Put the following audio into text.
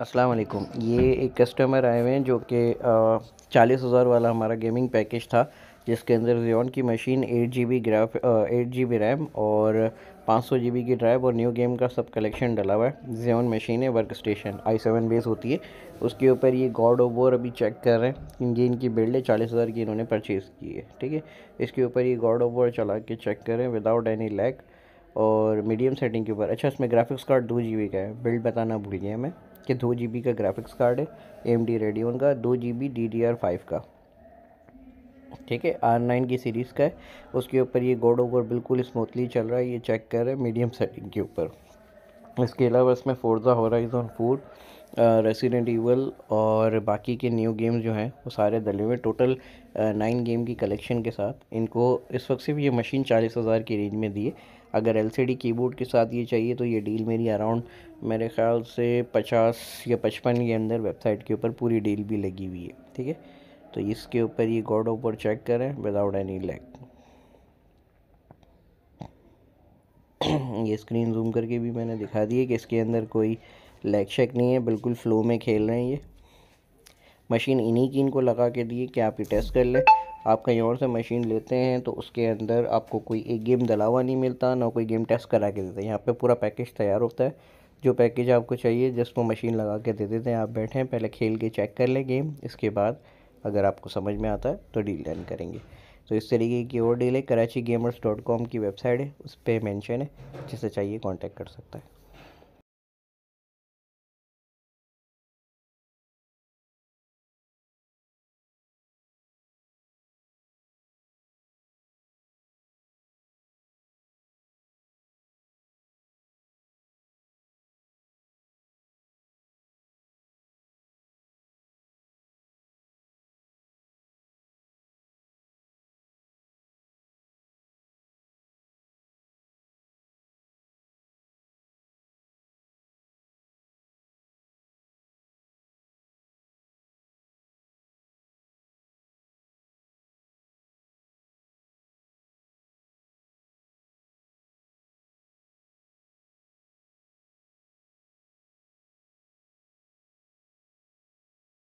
अस्सलाम वालेकुम ये एक कस्टमर आए हुए हैं जो कि चालीस हज़ार वाला हमारा गेमिंग पैकेज था जिसके अंदर जियॉन की machine eight G B graph eight G B RAM और पाँच सौ जी बी की ड्राइव और न्यू गेम का सब कलेक्शन डला हुआ है जियॉन मशीन है work station I seven base होती है उसके ऊपर ये गॉड ऑफ वॉर अभी चेक कर रहे हैं ये इनकी बिल्ड है चालीस हज़ार की इन्होंने परचेज़ की है ठीक है इसके ऊपर ये गॉड ऑफ वॉर चला के चेक करें विदाउट एनी लैक और मीडियम सेटिंग के ऊपर अच्छा इसमें ग्राफिक्स कार्ड दो जी बी का है बिल्ड बताना भूल गया मैं कि दो जी का ग्राफिक्स कार्ड है एम डी रेडियोन का दो G B D D R five का ठीक है आर नाइन की सीरीज़ का है उसके ऊपर ये गोड ओवर बिल्कुल स्मूथली चल रहा है ये चेक कर रहे है मीडियम सेटिंग के ऊपर इसके अलावा इसमें Forza Horizon four Resident Evil और बाकी के न्यू गेम्स जो हैं वो सारे दले हुए टोटल नाइन गेम की कलेक्शन के साथ इनको इस वक्त सिर्फ ये मशीन चालीस हज़ार की रेंज में दी है अगर एल कीबोर्ड के साथ ये चाहिए तो ये डील मेरी अराउंड मेरे ख्याल से पचास या पचपन के अंदर वेबसाइट के ऊपर पूरी डील भी लगी हुई है ठीक है तो इसके ऊपर ये गॉड ऊपर चेक करें विदाउट एनी लैग ये स्क्रीन जूम करके भी मैंने दिखा दिया कि इसके अंदर कोई लैग शेक नहीं है बिल्कुल फ्लो में खेल रहे हैं ये मशीन इन्हीं की इनको लगा के दिए कि आप ये टेस्ट कर लें आप कहीं और से मशीन लेते हैं तो उसके अंदर आपको कोई एक गेम दलावा नहीं मिलता ना कोई गेम टेस्ट करा के देते हैं यहाँ पर पूरा पैकेज तैयार होता है जो पैकेज आपको चाहिए जस्ट वो मशीन लगा के दे देते हैं आप बैठे हैं पहले खेल के चेक कर लें गेम इसके बाद अगर आपको समझ में आता है तो डील डन करेंगे तो इस तरीके की और डील है कराची गेमर्स डॉट कॉम की वेबसाइट है उस पर मैंशन है जिसे चाहिए कॉन्टैक्ट कर सकता है